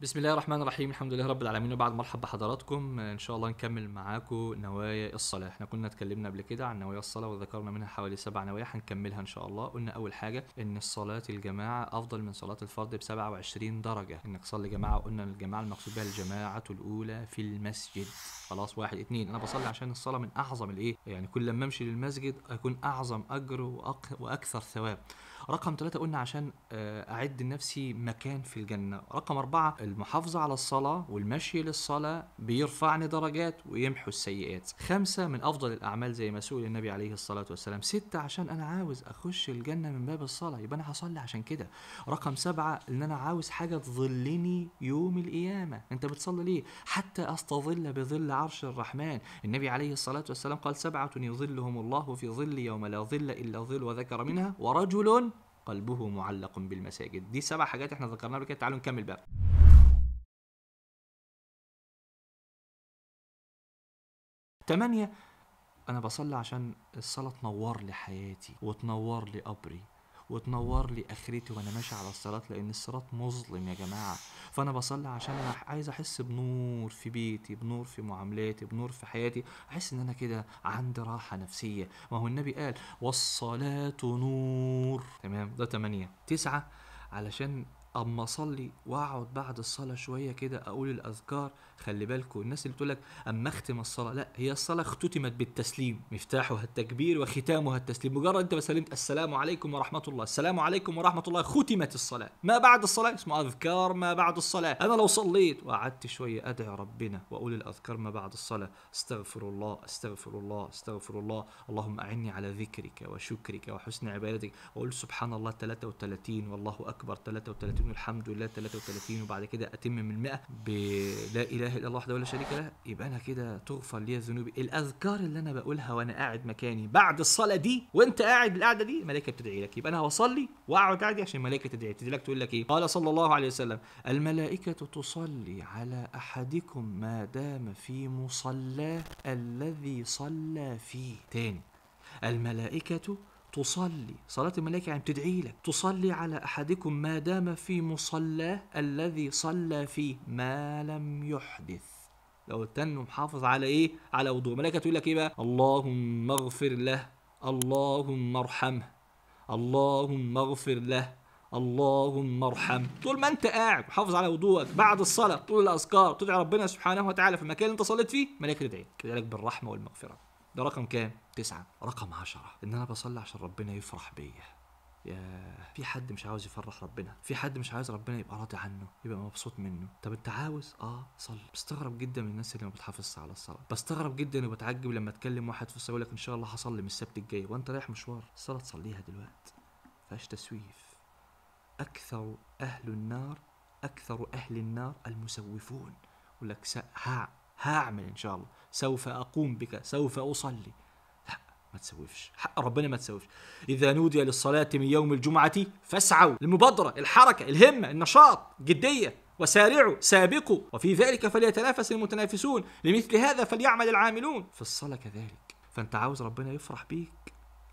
بسم الله الرحمن الرحيم الحمد لله رب العالمين وبعد مرحب بحضراتكم ان شاء الله نكمل معاكم نوايا الصلاه احنا كنا اتكلمنا قبل كده عن نوايا الصلاه وذكرنا منها حوالي سبع نوايا هنكملها ان شاء الله قلنا اول حاجه ان الصلاه الجماعه افضل من صلاه الفرد ب 27 درجه انك تصلي جماعه قلنا الجماعه المقصود بها الجماعه الاولى في المسجد خلاص واحد اتنين انا بصلي عشان الصلاه من اعظم الايه يعني كل لما امشي للمسجد اكون اعظم اجر وأك... واكثر ثواب رقم ثلاثة قلنا عشان آه، أعد لنفسي مكان في الجنة رقم أربعة المحافظة على الصلاة والمشي للصلاة بيرفعني درجات ويمحو السيئات خمسة من أفضل الأعمال زي ما سئل النبي عليه الصلاة والسلام ستة عشان أنا عاوز أخش الجنة من باب الصلاة يبقى أنا هصلي عشان كده رقم سبعة إن أنا عاوز حاجة تظلني يوم القيامة أنت بتصلي ليه حتى أستظل بظل عرش الرحمن النبي عليه الصلاة والسلام قال سبعة يظلهم الله في ظل يوم لا ظل إلا ظل وذكر منها ورجل قلبه معلق بالمساجد دي سبع حاجات احنا ذكرناها قبل كده تعالوا نكمل بقى تمانية أنا بصلي عشان الصلاة تنور لي حياتي وتنور لي قبري وتنور لي اخرتي وانا ماشي على الصراط لان الصراط مظلم يا جماعه فانا بصلي عشان انا عايز احس بنور في بيتي بنور في معاملاتي بنور في حياتي احس ان انا كده عندي راحه نفسيه ما هو النبي قال والصلاه نور تمام ده 8 9 علشان اما اصلي واقعد بعد الصلاه شويه كده اقول الاذكار خلي بالكم الناس اللي بتقول لك اما اختم الصلاه لا هي الصلاه اختتمت بالتسليم مفتاحها التكبير وختامها التسليم مجرد انت سلمت السلام عليكم ورحمه الله السلام عليكم ورحمه الله ختمت الصلاه ما بعد الصلاه اسمه اذكار ما بعد الصلاه انا لو صليت وقعدت شويه ادعي ربنا واقول الاذكار ما بعد الصلاه استغفر الله استغفر الله استغفر الله اللهم اعني على ذكرك وشكرك وحسن عبادتك واقول سبحان الله 33 والله اكبر 33 يكون الحمد لله 33 وبعد كده اتم من 100 بلا اله الا الله وحده لا شريك له يبقى انا كده تغفر لي ذنوبي الاذكار اللي انا بقولها وانا قاعد مكاني بعد الصلاه دي وانت قاعد القعده دي ملائكه بتدعي لك يبقى انا هصلي واقعد قاعد عشان الملائكه تدعي تدعي لك تقول لك ايه قال صلى الله عليه وسلم الملائكه تصلي على احدكم ما دام في مصلاه الذي صلى فيه تاني الملائكه تصلي صلاة الملائكة يعني بتدعي لك تصلي على أحدكم ما دام في مصلاه الذي صلى فيه ما لم يحدث لو التن محافظ على ايه على وضوء الملائكه تقول لك ايه بقى اللهم اغفر له اللهم ارحمه اللهم اغفر له اللهم ارحمه طول ما انت قاعد محافظ على وضوءك بعد الصلاه طول الاذكار تدعي ربنا سبحانه وتعالى في المكان اللي انت صليت فيه ملائكه تدعي لك بالرحمه والمغفره ده رقم كام؟ تسعة رقم عشرة إن أنا بصلي عشان ربنا يفرح بيا يا في حد مش عاوز يفرح ربنا في حد مش عايز ربنا يبقى راضي عنه يبقى مبسوط منه طب انت عاوز اه صلي بستغرب جدا من الناس اللي ما بتحافظش على الصلاه بستغرب جدا وبتعجب لما اتكلم واحد في الصلاه يقول لك ان شاء الله هصلي من السبت الجاي وانت رايح مشوار الصلاه تصليها دلوقتي فيهاش تسويف اكثر اهل النار اكثر اهل النار المسوفون يقول لك ها هاعمل ان شاء الله سوف اقوم بك سوف اصلي لا ما تسوفش حق ربنا ما تسوفش اذا نودي للصلاه من يوم الجمعه فاسعوا المبادره الحركه الهمه النشاط الجديه وسارعوا سابقوا وفي ذلك فليتنافس المتنافسون لمثل هذا فليعمل العاملون في الصلاه كذلك فانت عاوز ربنا يفرح بيك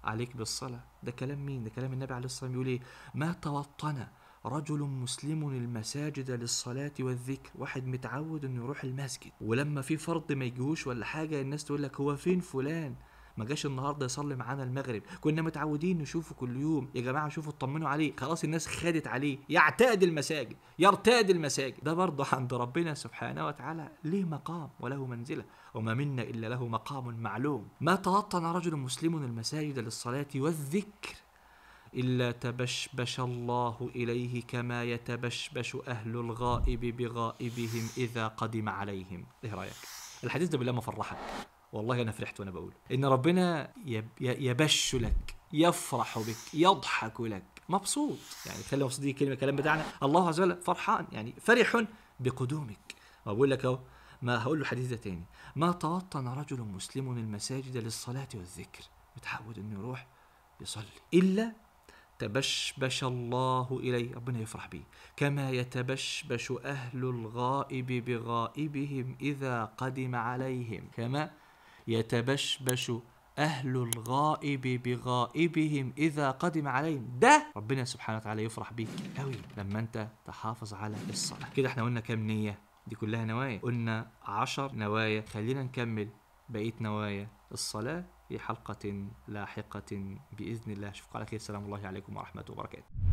عليك بالصلاه ده كلام مين ده كلام النبي عليه الصلاه والسلام بيقول ايه ما توطنا رجل مسلم المساجد للصلاة والذكر واحد متعود انه يروح المسجد ولما في فرض ما يجيوش ولا حاجة الناس تقول لك هو فين فلان ما جاش النهارده يصلي معانا المغرب كنا متعودين نشوفه كل يوم يا جماعه شوفوا اطمنوا عليه خلاص الناس خدت عليه يعتاد المساجد يرتاد المساجد ده برضه عند ربنا سبحانه وتعالى ليه مقام وله منزله وما منا الا له مقام معلوم ما تلطن رجل مسلم المساجد للصلاه والذكر إلا تبشبش الله إليه كما يتبشبش أهل الغائب بغائبهم إذا قدم عليهم إيه رأيك؟ الحديث ده بالله ما فرحك والله أنا فرحت وأنا بقول إن ربنا يبش لك يفرح بك يضحك لك مبسوط يعني خلي مبسوط كلمة كلام بتاعنا الله عز وجل فرحان يعني فرح بقدومك وأقول لك أهو ما هقول له حديث ده تاني ما توطن رجل مسلم المساجد للصلاة والذكر متعود انه يروح يصلي الا تبشبش الله إليه ربنا يفرح به كما يتبشبش أهل الغائب بغائبهم إذا قدم عليهم كما يتبشبش أهل الغائب بغائبهم إذا قدم عليهم ده ربنا سبحانه وتعالى يفرح بيك قوي لما أنت تحافظ على الصلاة كده احنا قلنا كام نية دي كلها نوايا قلنا عشر نوايا خلينا نكمل بقية نوايا الصلاة في حلقة لاحقة بإذن الله أشوفكم على خير السلام الله عليكم ورحمة وبركاته